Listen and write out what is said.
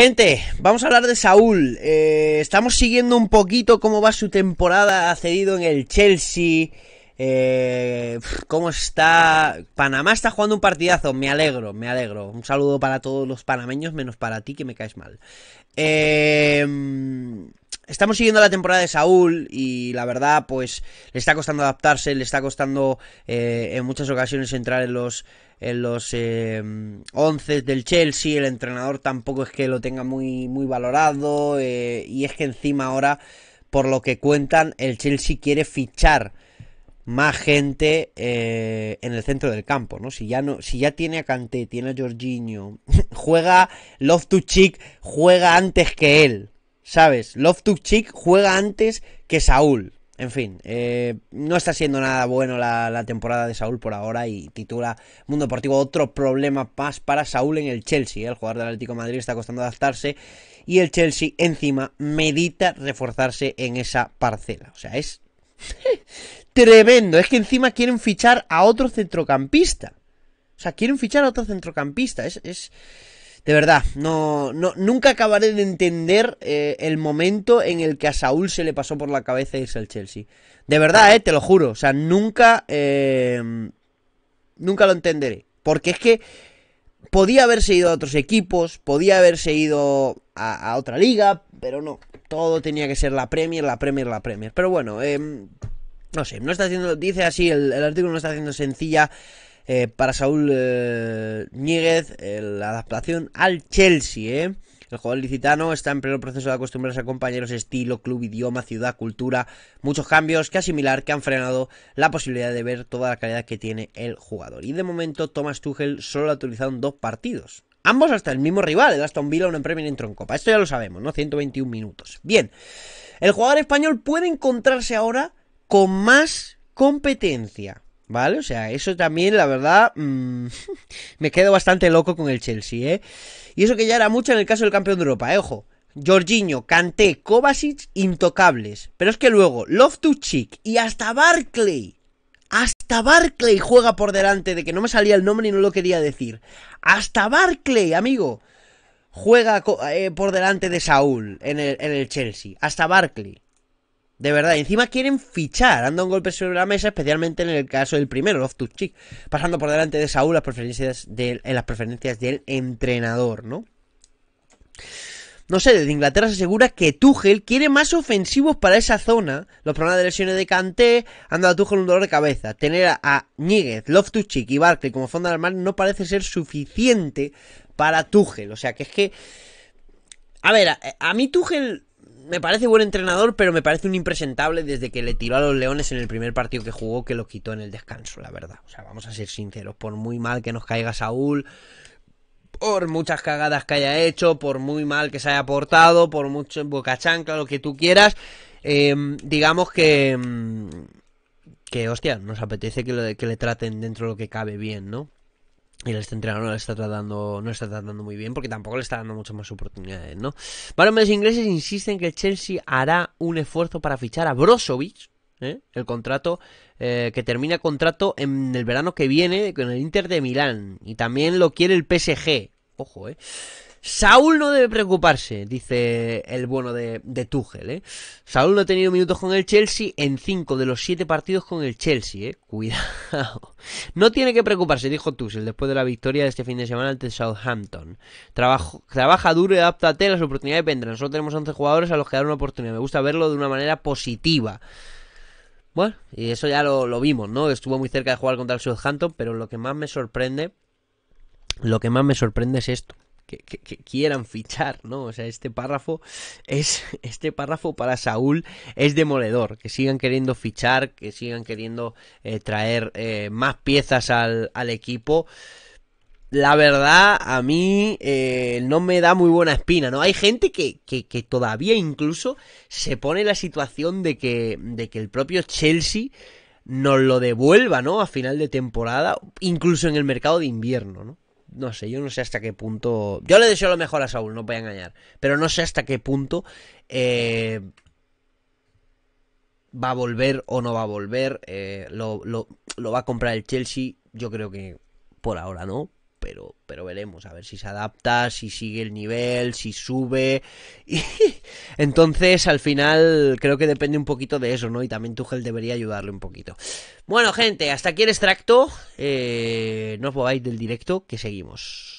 Gente, vamos a hablar de Saúl. Eh, estamos siguiendo un poquito cómo va su temporada ha cedido en el Chelsea. Eh, ¿Cómo está? Panamá está jugando un partidazo. Me alegro, me alegro. Un saludo para todos los panameños, menos para ti que me caes mal. Eh, estamos siguiendo la temporada de Saúl y la verdad, pues le está costando adaptarse, le está costando eh, en muchas ocasiones entrar en los en los eh, once del Chelsea, el entrenador tampoco es que lo tenga muy, muy valorado eh, y es que encima ahora, por lo que cuentan, el Chelsea quiere fichar más gente en el centro del campo, ¿no? Si ya no, si ya tiene a Kanté, tiene a Jorginho, juega Love to Chick, juega antes que él. ¿sabes? to Chick juega antes que Saúl. En fin, eh, no está siendo nada bueno la, temporada de Saúl por ahora y titula Mundo Deportivo otro problema más para Saúl en el Chelsea. ¿eh? El jugador del Atlético Madrid está costando adaptarse y el Chelsea encima medita reforzarse en esa parcela. O sea, es tremendo. Es que encima quieren fichar a otro centrocampista. O sea, quieren fichar a otro centrocampista. es, de verdad, no, no, nunca acabaré de entender eh, el momento en el que a Saúl se le pasó por la cabeza irse al Chelsea. De verdad, eh, te lo juro. O sea, nunca. Eh, nunca lo entenderé. Porque es que podía haberse ido a otros equipos, podía haberse ido a, otra liga, pero no. Todo tenía que ser la Premier, la Premier, la Premier. Pero bueno, em, no sé, no está haciendo. Dice así, el, el artículo no está haciendo sencilla eh, para Saúl eh, eh, la adaptación al Chelsea, El jugador licitano está en pleno proceso de acostumbrarse a compañeros, estilo, club, idioma, ciudad, cultura, muchos cambios que asimilar que han frenado la posibilidad de ver toda la calidad que tiene el jugador. Y de momento Thomas Tuchel solo ha utilizado en dos partidos. Ambos hasta el mismo rival, el Aston Villa, en Premier y otro en Copa. Esto ya lo sabemos, ¿no? 121 minutos. Bien, el jugador español puede encontrarse ahora con más competencia. ¿Vale? O sea, eso también, la verdad, mm, me quedo bastante loco con el Chelsea, ¿eh? Y eso que ya era mucho en el caso del campeón de Europa, ¿eh? Ojo. Jorginho, Kanté, Kovacic, intocables. Pero es que luego, Love to Chick y hasta Barclay. Hasta Barclay juega por delante de que no me salía el nombre y no lo quería decir. Hasta Barclay, amigo. Juega eh, por delante de Saúl en el, en el Chelsea. Hasta Barclay. De verdad, encima quieren fichar, anda un golpe sobre la mesa, especialmente en el caso del primero, to chick pasando por delante de Saúl las preferencias del, las preferencias del entrenador, ¿no? No sé, desde Inglaterra se asegura que Tuchel quiere más ofensivos para esa zona. Los problemas de lesiones de Kanté han dado a Tuchel un dolor de cabeza. Tener a Níguez, to chick y Barkley como fondo del mar no parece ser suficiente para Tuchel. O sea, que es que... A ver, a, a mí Tuchel me parece buen entrenador, pero me parece un impresentable desde que le tiró a los Leones en el primer partido que jugó, que lo quitó en el descanso, la verdad. O sea, vamos a ser sinceros, por muy mal que nos caiga Saúl, por muchas cagadas que haya hecho, por muy mal que se haya portado, por mucho boca chanca, lo que tú quieras, eh, digamos que... Mm, que, hostia, nos apetece que, que le traten dentro de lo que cabe bien, ¿no? Y este entrenador no le está tratando, no está tratando muy bien porque tampoco le está dando muchas más oportunidades, ¿no? los ingleses insisten que el Chelsea hará un esfuerzo para fichar a Brozovic, ¿eh? el contrato eh, que termina contrato en el verano que viene con el Inter de Milán. Y también lo quiere el PSG. Ojo, ¿eh? Saúl no debe preocuparse, dice el bueno de, de Tuchel. ¿eh? Saúl no ha tenido minutos con el Chelsea en 5 de los 7 partidos con el Chelsea. ¿eh? Cuidado. No tiene que preocuparse, dijo Tuchel después de la victoria de este fin de semana ante Southampton. trabaja duro y a las oportunidades vendrán. Solo tenemos 11 jugadores a los que dar una oportunidad. Me gusta verlo de una manera positiva. Bueno, y eso ya lo, lo vimos, ¿no? Estuvo muy cerca de jugar contra el Southampton, pero lo que más me sorprende, lo que más me sorprende es esto que, quieran fichar, ¿no? O sea, este párrafo es este párrafo para Saúl es demoledor, que sigan queriendo fichar, que sigan queriendo eh, traer eh, más piezas al, equipo la verdad, a mí eh, no me da muy buena espina, ¿no? Hay gente que, todavía incluso se pone la situación de que, de que el propio Chelsea nos lo devuelva, ¿no? A final de temporada, incluso en el mercado de invierno, ¿no? no sé, yo no sé hasta qué punto. Yo le deseo lo mejor a Saúl, no voy a engañar. Pero no sé hasta qué punto eh, va a volver o no va a volver. Eh, lo va a comprar el Chelsea, yo creo que por ahora, ¿no? pero, pero veremos, a ver si se adapta, si sigue el nivel, si sube. Y entonces, al final, creo que depende un poquito de eso, ¿no? Y también gel debería ayudarle un poquito. Bueno, gente, hasta aquí el extracto. Eh, no os del directo, que seguimos.